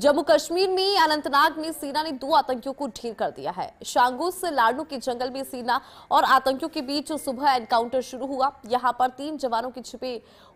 जम्मू कश्मीर में अनंतनाग में सेना ने दो आतंकियों को ढेर कर दिया है शांगुस से लाडू के जंगल में सेना और आतंकियों के बीच सुबह एनकाउंटर शुरू हुआ यहां पर तीन जवानों के छिपे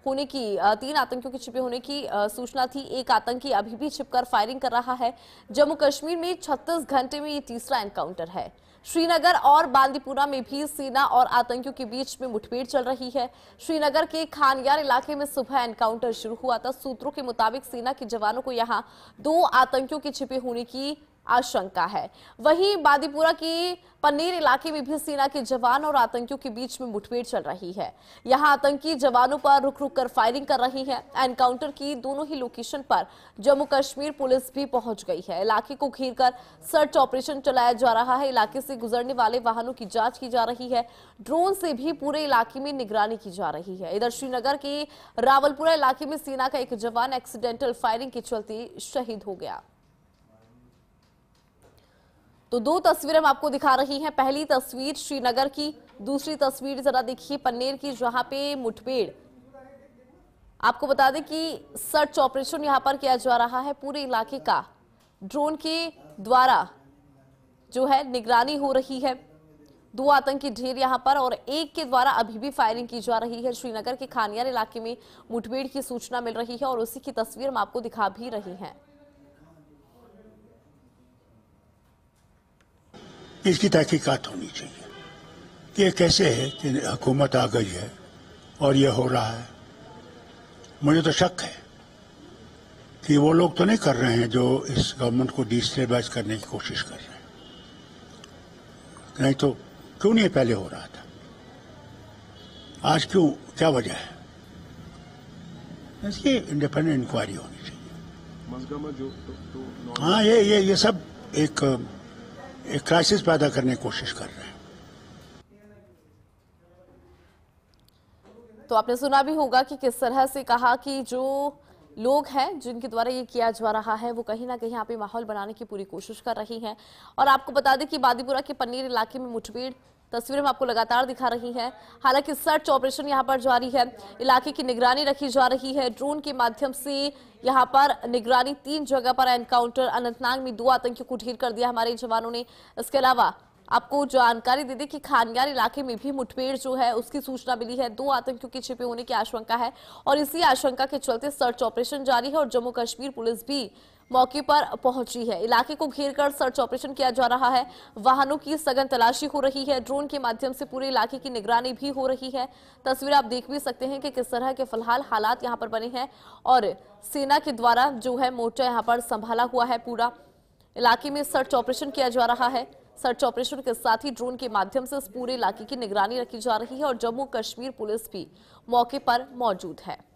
होने की तीन आतंकियों के छिपे होने की सूचना थी एक आतंकी अभी भी छिपकर फायरिंग कर रहा है जम्मू कश्मीर में छत्तीस घंटे में ये तीसरा एनकाउंटर है श्रीनगर और बांदीपुरा में भी सेना और आतंकियों के बीच में मुठभेड़ चल रही है श्रीनगर के खानयार इलाके में सुबह एनकाउंटर शुरू हुआ था सूत्रों के मुताबिक सेना के जवानों को यहाँ दो आतंकियों के छिपे होने की आशंका है वहीं बादीपुरा की पनीर इलाके में भी सेना के जवान और आतंकियों के बीच में मुठभेड़ चल रही है यहां आतंकी जवानों पर रुक रुक कर फायरिंग कर रही हैं एनकाउंटर की दोनों ही लोकेशन पर जम्मू कश्मीर पुलिस भी पहुंच गई है इलाके को घेर कर सर्च ऑपरेशन चलाया जा रहा है इलाके से गुजरने वाले वाहनों की जाँच की जा रही है ड्रोन से भी पूरे इलाके में निगरानी की जा रही है इधर श्रीनगर के रावलपुरा इलाके में सेना का एक जवान एक्सीडेंटल फायरिंग के चलते शहीद हो गया तो दो तस्वीरें हम आपको दिखा रही हैं पहली तस्वीर श्रीनगर की दूसरी तस्वीर जरा देखिए पन्नेर की जहां पे मुठभेड़ आपको बता दें कि सर्च ऑपरेशन यहां पर किया जा रहा है पूरे इलाके का ड्रोन के द्वारा जो है निगरानी हो रही है दो आतंकी ढेर यहां पर और एक के द्वारा अभी भी फायरिंग की जा रही है श्रीनगर के खानियार इलाके में मुठभेड़ की सूचना मिल रही है और उसी की तस्वीर हम आपको दिखा भी रही हैं इसकी तहकीकात होनी चाहिए कि कैसे है कि हुकूमत आ गई है और ये हो रहा है मुझे तो शक है कि वो लोग तो नहीं कर रहे हैं जो इस गवर्नमेंट को डिस्टेबलाइज करने की कोशिश कर रहे हैं नहीं तो क्यों नहीं पहले हो रहा था आज क्यों क्या वजह है इसकी इंडिपेंडेंट इंक्वायरी होनी चाहिए तो- तो- हाँ ये ये ये सब एक एक क्राइसिस पैदा करने की कोशिश कर रहे हैं तो आपने सुना भी होगा कि किस तरह से कहा कि जो लोग हैं जिनके द्वारा ये किया जा रहा है वो कहीं ना कहीं यहाँ पे माहौल बनाने की पूरी कोशिश कर रही हैं और आपको बता दें कि बादीपुरा के पनीर इलाके में मुठभेड़ तस्वीरें हम आपको लगातार दिखा रही हैं हालांकि सर्च ऑपरेशन यहाँ पर जारी है इलाके की निगरानी रखी जा रही है ड्रोन के माध्यम से यहाँ पर निगरानी तीन जगह पर एनकाउंटर अनंतनाग में दो आतंकियों को ढेर कर दिया हमारे जवानों ने इसके अलावा आपको जानकारी दे दी कि खानगार इलाके में भी मुठभेड़ जो है उसकी सूचना मिली है दो आतंकियों के छिपे होने की आशंका है और इसी आशंका के चलते सर्च ऑपरेशन जारी है और जम्मू कश्मीर पुलिस भी मौके पर पहुंची है इलाके को घेर कर सर्च ऑपरेशन किया जा रहा है वाहनों की सघन तलाशी हो रही है ड्रोन के माध्यम से पूरे इलाके की निगरानी भी हो रही है तस्वीर आप देख भी सकते हैं कि किस तरह के फिलहाल हालात यहाँ पर बने हैं और सेना के द्वारा जो है मोर्चा यहाँ पर संभाला हुआ है पूरा इलाके में सर्च ऑपरेशन किया जा रहा है सर्च ऑपरेशन के साथ ही ड्रोन के माध्यम से इस पूरे इलाके की निगरानी रखी जा रही है और जम्मू कश्मीर पुलिस भी मौके पर मौजूद है